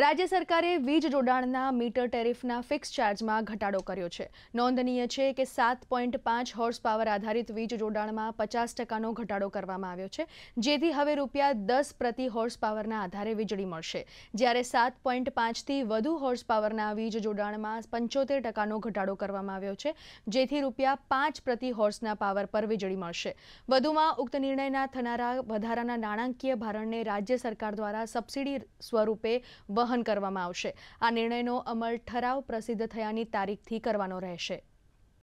રાજ્ય સરકારે વીજ જોડાણના મીટર ટેરિફના ફિક્સ ચાર્જમાં ઘટાડો કર્યો છે નોંધનીય છે કે સાત પોઈન્ટ પાંચ હોર્સ પાવર આધારિત વીજ જોડાણમાં પચાસ ટકાનો ઘટાડો કરવામાં આવ્યો છે જેથી હવે રૂપિયા દસ પ્રતિ હોર્સ પાવરના આધારે વીજળી મળશે જ્યારે સાત પોઈન્ટ પાંચથી વધુ હોર્સ પાવરના વીજ જોડાણમાં પંચોતેર ટકાનો ઘટાડો કરવામાં આવ્યો છે જેથી રૂપિયા પાંચ પ્રતિ હોર્સના પાવર પર વીજળી મળશે વધુમાં ઉક્ત નિર્ણયના થનારા વધારાના નાણાંકીય ભારણને રાજ્ય સરકાર દ્વારા સબસિડી સ્વરૂપે વહન કરવામાં આવશે આ નિર્ણયનો અમલ ઠરાવ પ્રસિદ્ધ થયાની તારીખથી કરવાનો રહેશે